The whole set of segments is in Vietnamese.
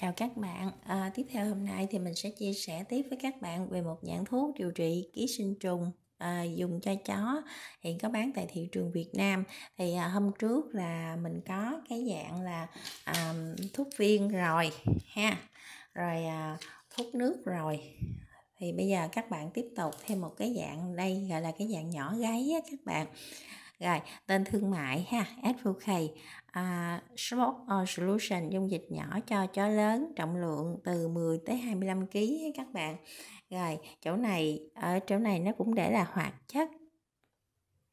Chào các bạn, à, tiếp theo hôm nay thì mình sẽ chia sẻ tiếp với các bạn về một dạng thuốc điều trị ký sinh trùng à, dùng cho chó hiện có bán tại thị trường Việt Nam thì à, hôm trước là mình có cái dạng là à, thuốc viên rồi ha rồi à, thuốc nước rồi thì bây giờ các bạn tiếp tục thêm một cái dạng đây gọi là cái dạng nhỏ gáy á các bạn rồi tên thương mại ha advocate uh, sport or solution dung dịch nhỏ cho chó lớn trọng lượng từ 10 tới 25 kg các bạn rồi chỗ này ở chỗ này nó cũng để là hoạt chất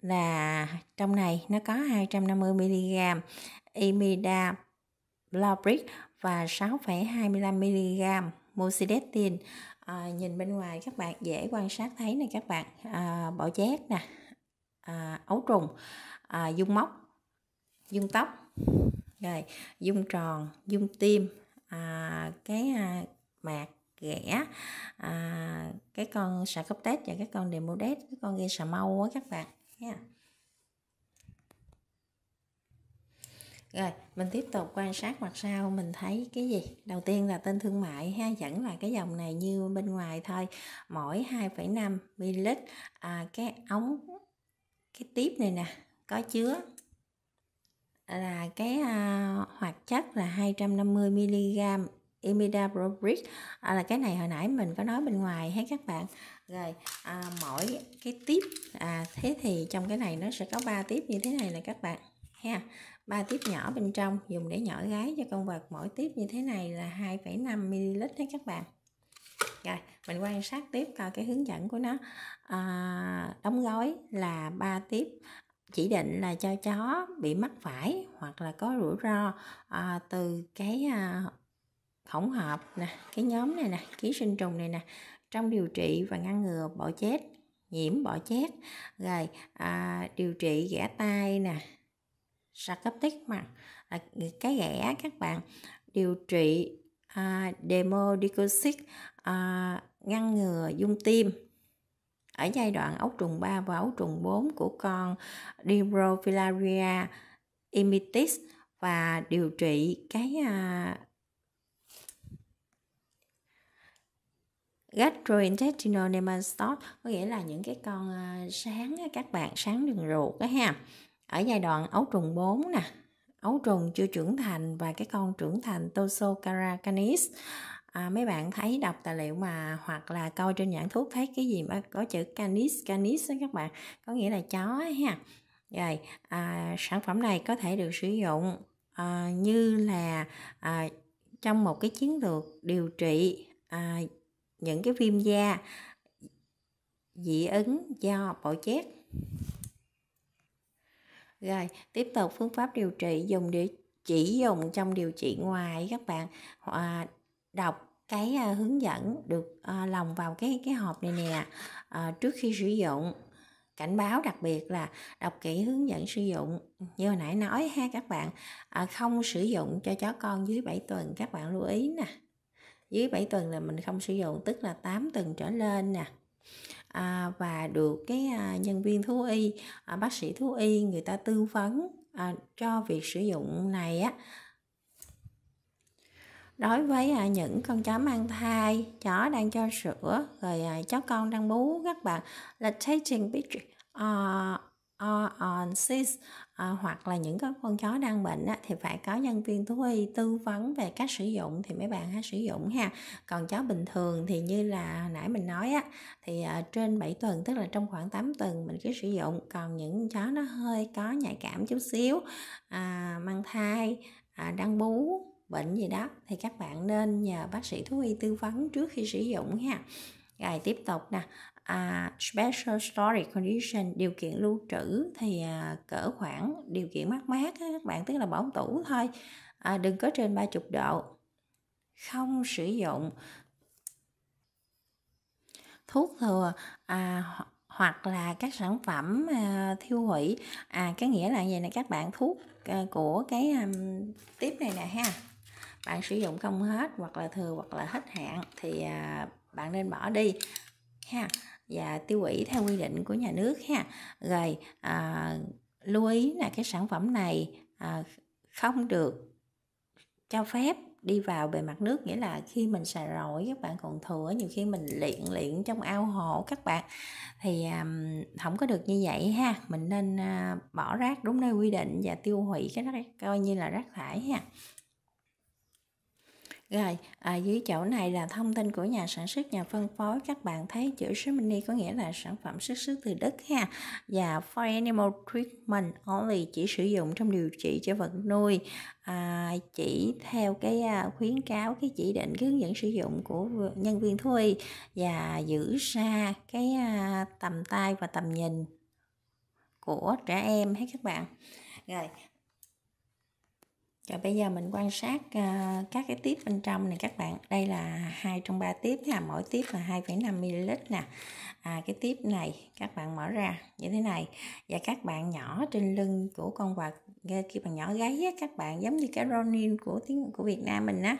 là trong này nó có 250 mg imida Blabric và 6,25 mg Mosidectin à, nhìn bên ngoài các bạn dễ quan sát thấy này các bạn à, bỏ chét nè à, ấu trùng à, dung móc dung tóc rồi dung tròn dung tim à, cái à, mạc ghẻ à, cái con xà cấp tết và cái con demodet cái con gây xà mau á các bạn nha rồi mình tiếp tục quan sát mặt sau mình thấy cái gì đầu tiên là tên thương mại ha vẫn là cái dòng này như bên ngoài thôi mỗi 2,5 ml à, cái ống cái tiếp này nè có chứa là cái uh, hoạt chất là 250 mg imidapropril à, là cái này hồi nãy mình có nói bên ngoài hết các bạn rồi à, mỗi cái tiếp à, thế thì trong cái này nó sẽ có 3 tiếp như thế này là các bạn ha ba tiếp nhỏ bên trong dùng để nhỏ gái cho con vật mỗi tiếp như thế này là 2,5 ml hết các bạn rồi mình quan sát tiếp coi cái hướng dẫn của nó à, đóng gói là ba tiếp chỉ định là cho chó bị mắc phải hoặc là có rủi ro à, từ cái à, hỗn hợp nè cái nhóm này nè ký sinh trùng này nè trong điều trị và ngăn ngừa bỏ chết nhiễm bỏ chết rồi à, điều trị ghẻ tay nè sạc cấp tích mặt à, cái ghẻ các bạn điều trị à, demodicosic à, ngăn ngừa dung tim ở giai đoạn ấu trùng 3 và ấu trùng 4 của con Dibrofilaria imitis và điều trị cái à, gastrointestinal nematode có nghĩa là những cái con à, sáng các bạn sáng đường ruột đó ha ở giai đoạn ấu trùng 4 nè ấu trùng chưa trưởng thành và cái con trưởng thành Tosokara canis à, mấy bạn thấy đọc tài liệu mà hoặc là coi trên nhãn thuốc thấy cái gì mà có chữ canis canis đó các bạn có nghĩa là chó ấy ha rồi à, sản phẩm này có thể được sử dụng à, như là à, trong một cái chiến lược điều trị à, những cái viêm da dị ứng do bội chết. Rồi, tiếp tục phương pháp điều trị dùng để chỉ dùng trong điều trị ngoài các bạn à, đọc cái à, hướng dẫn được à, lòng vào cái cái hộp này nè à, trước khi sử dụng cảnh báo đặc biệt là đọc kỹ hướng dẫn sử dụng như hồi nãy nói ha các bạn à, không sử dụng cho chó con dưới 7 tuần các bạn lưu ý nè dưới 7 tuần là mình không sử dụng tức là 8 tuần trở lên nè à, và được cái à, nhân viên thú y à, bác sĩ thú y người ta tư vấn à, cho việc sử dụng này á đối với à, những con chó mang thai chó đang cho sữa rồi à, chó con đang bú các bạn là taking picture uh, à, o on six à, hoặc là những cái con chó đang bệnh á, thì phải có nhân viên thú y tư vấn về cách sử dụng thì mấy bạn hãy sử dụng ha còn chó bình thường thì như là nãy mình nói á thì à, trên 7 tuần tức là trong khoảng 8 tuần mình cứ sử dụng còn những chó nó hơi có nhạy cảm chút xíu à, mang thai à, đang bú bệnh gì đó thì các bạn nên nhờ bác sĩ thú y tư vấn trước khi sử dụng ha rồi tiếp tục nè à, special storage condition điều kiện lưu trữ thì à, cỡ khoảng điều kiện mát mát á, các bạn tức là bỏ tủ thôi à, đừng có trên 30 độ không sử dụng thuốc thừa à, hoặc là các sản phẩm à, thiêu hủy à cái nghĩa là gì nè các bạn thuốc à, của cái à, tiếp này nè ha bạn sử dụng không hết hoặc là thừa hoặc là hết hạn thì à, bạn nên bỏ đi ha và tiêu hủy theo quy định của nhà nước ha rồi à, lưu ý là cái sản phẩm này à, không được cho phép đi vào bề mặt nước nghĩa là khi mình xài rồi các bạn còn thừa nhiều khi mình luyện luyện trong ao hồ các bạn thì um, à, không có được như vậy ha mình nên uh, bỏ rác đúng nơi quy định và tiêu hủy cái rác coi như là rác thải ha rồi, ở à, dưới chỗ này là thông tin của nhà sản xuất, nhà phân phối. Các bạn thấy chữ Germany có nghĩa là sản phẩm xuất xứ từ Đức ha. Và for animal treatment only chỉ sử dụng trong điều trị cho vật nuôi. À, chỉ theo cái à, khuyến cáo, cái chỉ định, cái hướng dẫn sử dụng của nhân viên thú y và giữ xa cái à, tầm tay và tầm nhìn của trẻ em hết các bạn. Rồi, và bây giờ mình quan sát uh, các cái tiếp bên trong này các bạn đây là hai trong ba tiếp là mỗi tiếp là 2,5 ml nè à, cái tiếp này các bạn mở ra như thế này và các bạn nhỏ trên lưng của con vật ờ, khi bạn nhỏ gáy á, các bạn giống như cái ronin của tiếng của Việt Nam mình á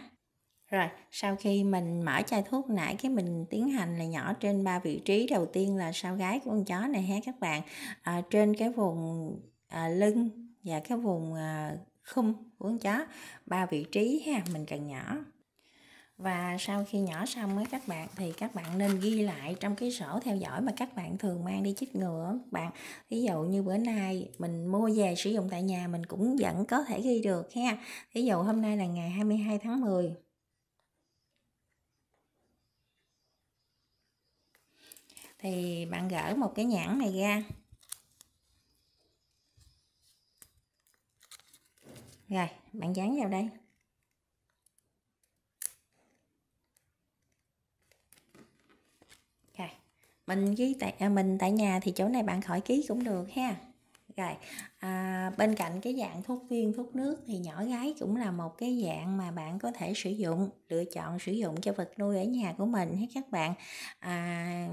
rồi sau khi mình mở chai thuốc nãy cái mình tiến hành là nhỏ trên ba vị trí đầu tiên là sau gái của con chó này ha các bạn à, trên cái vùng à, lưng và cái vùng à, khum vướng chó ba vị trí ha mình cần nhỏ và sau khi nhỏ xong với các bạn thì các bạn nên ghi lại trong cái sổ theo dõi mà các bạn thường mang đi chích ngừa các bạn ví dụ như bữa nay mình mua về sử dụng tại nhà mình cũng vẫn có thể ghi được ha ví dụ hôm nay là ngày 22 tháng 10 thì bạn gỡ một cái nhãn này ra rồi bạn dán vào đây rồi mình ghi tại à, mình tại nhà thì chỗ này bạn khỏi ký cũng được ha rồi à, bên cạnh cái dạng thuốc viên thuốc nước thì nhỏ gái cũng là một cái dạng mà bạn có thể sử dụng lựa chọn sử dụng cho vật nuôi ở nhà của mình hết các bạn à,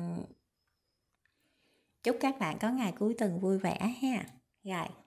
chúc các bạn có ngày cuối tuần vui vẻ ha rồi